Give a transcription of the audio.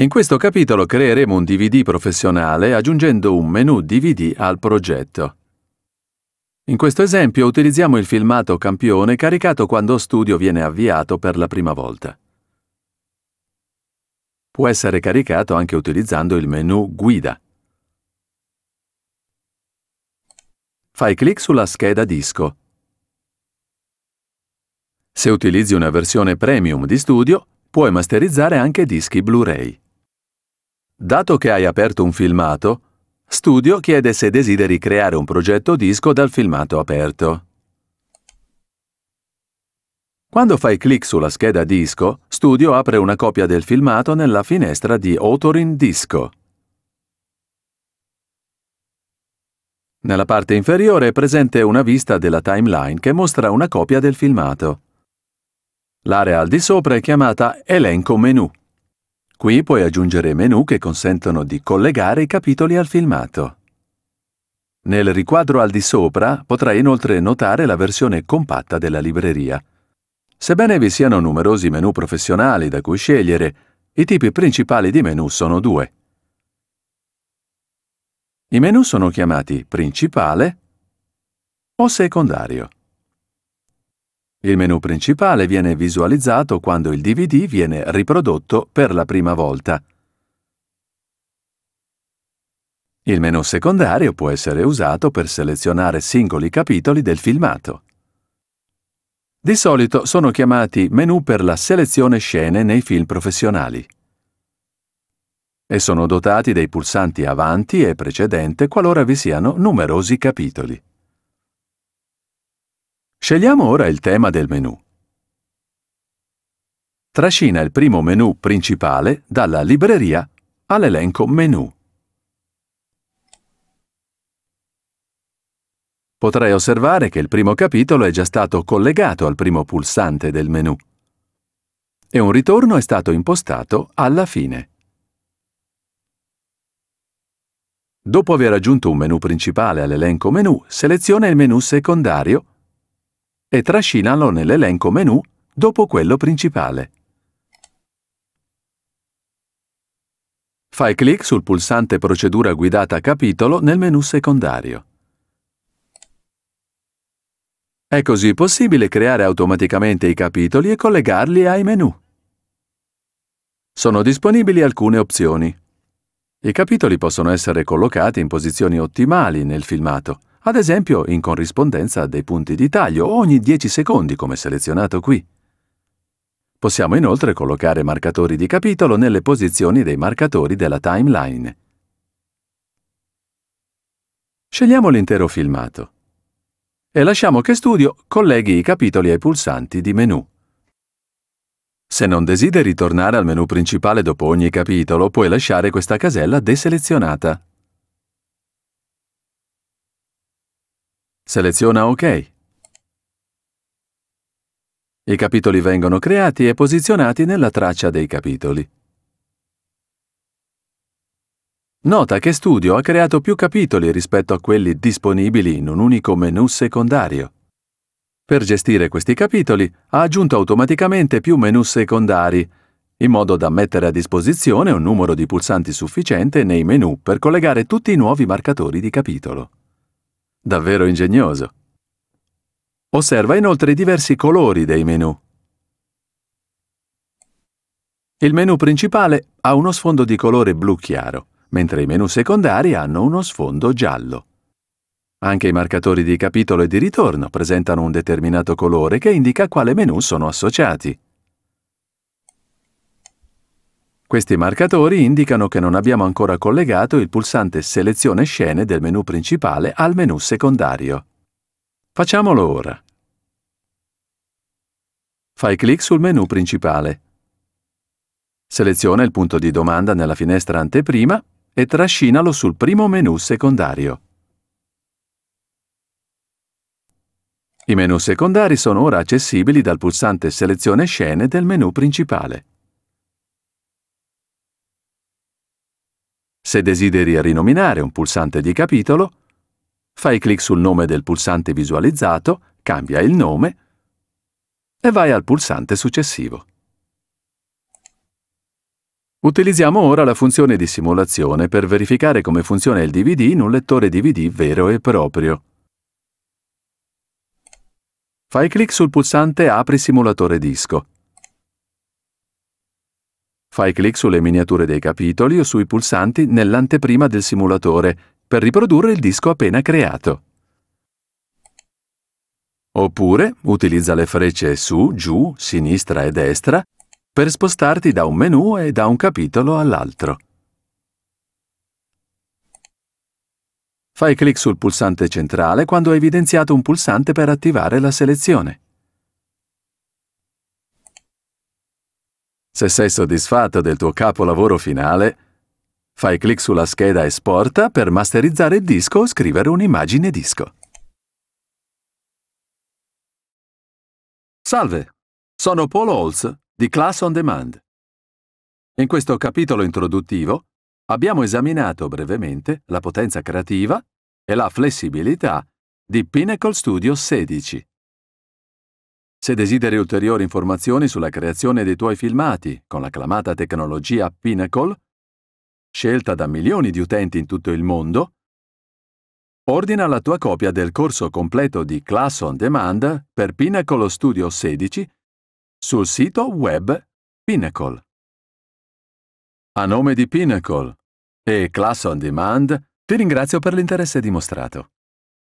In questo capitolo creeremo un DVD professionale aggiungendo un menu DVD al progetto. In questo esempio utilizziamo il filmato campione caricato quando Studio viene avviato per la prima volta. Può essere caricato anche utilizzando il menu Guida. Fai clic sulla scheda disco. Se utilizzi una versione premium di Studio, puoi masterizzare anche dischi Blu-ray. Dato che hai aperto un filmato, Studio chiede se desideri creare un progetto disco dal filmato aperto. Quando fai clic sulla scheda disco, Studio apre una copia del filmato nella finestra di Authoring Disco. Nella parte inferiore è presente una vista della timeline che mostra una copia del filmato. L'area al di sopra è chiamata Elenco menu. Qui puoi aggiungere menu che consentono di collegare i capitoli al filmato. Nel riquadro al di sopra potrai inoltre notare la versione compatta della libreria. Sebbene vi siano numerosi menu professionali da cui scegliere, i tipi principali di menu sono due. I menu sono chiamati principale o secondario. Il menu principale viene visualizzato quando il DVD viene riprodotto per la prima volta. Il menu secondario può essere usato per selezionare singoli capitoli del filmato. Di solito sono chiamati menu per la selezione scene nei film professionali e sono dotati dei pulsanti avanti e precedente qualora vi siano numerosi capitoli. Scegliamo ora il tema del menu. Trascina il primo menu principale dalla libreria all'elenco menu. Potrai osservare che il primo capitolo è già stato collegato al primo pulsante del menu e un ritorno è stato impostato alla fine. Dopo aver aggiunto un menu principale all'elenco menu, seleziona il menu secondario e trascinalo nell'elenco menu dopo quello principale. Fai clic sul pulsante Procedura guidata capitolo nel menu secondario. È così possibile creare automaticamente i capitoli e collegarli ai menu. Sono disponibili alcune opzioni. I capitoli possono essere collocati in posizioni ottimali nel filmato ad esempio in corrispondenza dei punti di taglio ogni 10 secondi come selezionato qui. Possiamo inoltre collocare marcatori di capitolo nelle posizioni dei marcatori della timeline. Scegliamo l'intero filmato e lasciamo che Studio colleghi i capitoli ai pulsanti di menu. Se non desideri tornare al menu principale dopo ogni capitolo, puoi lasciare questa casella deselezionata. Seleziona OK. I capitoli vengono creati e posizionati nella traccia dei capitoli. Nota che Studio ha creato più capitoli rispetto a quelli disponibili in un unico menu secondario. Per gestire questi capitoli ha aggiunto automaticamente più menu secondari, in modo da mettere a disposizione un numero di pulsanti sufficiente nei menu per collegare tutti i nuovi marcatori di capitolo. Davvero ingegnoso. Osserva inoltre i diversi colori dei menu. Il menu principale ha uno sfondo di colore blu chiaro, mentre i menu secondari hanno uno sfondo giallo. Anche i marcatori di capitolo e di ritorno presentano un determinato colore che indica a quale menu sono associati. Questi marcatori indicano che non abbiamo ancora collegato il pulsante Selezione scene del menu principale al menu secondario. Facciamolo ora. Fai clic sul menu principale. Seleziona il punto di domanda nella finestra anteprima e trascinalo sul primo menu secondario. I menu secondari sono ora accessibili dal pulsante Selezione scene del menu principale. Se desideri rinominare un pulsante di capitolo, fai clic sul nome del pulsante visualizzato, cambia il nome e vai al pulsante successivo. Utilizziamo ora la funzione di simulazione per verificare come funziona il DVD in un lettore DVD vero e proprio. Fai clic sul pulsante Apri simulatore disco Fai clic sulle miniature dei capitoli o sui pulsanti nell'anteprima del simulatore per riprodurre il disco appena creato. Oppure utilizza le frecce su, giù, sinistra e destra per spostarti da un menu e da un capitolo all'altro. Fai clic sul pulsante centrale quando hai evidenziato un pulsante per attivare la selezione. Se sei soddisfatto del tuo capolavoro finale, fai clic sulla scheda Esporta per masterizzare il disco o scrivere un'immagine disco. Salve, sono Paul Holz di Class on Demand. In questo capitolo introduttivo abbiamo esaminato brevemente la potenza creativa e la flessibilità di Pinnacle Studio 16. Se desideri ulteriori informazioni sulla creazione dei tuoi filmati con l'acclamata tecnologia Pinnacle, scelta da milioni di utenti in tutto il mondo, ordina la tua copia del corso completo di Class on Demand per Pinnacle Studio 16 sul sito web Pinnacle. A nome di Pinnacle e Class on Demand, ti ringrazio per l'interesse dimostrato.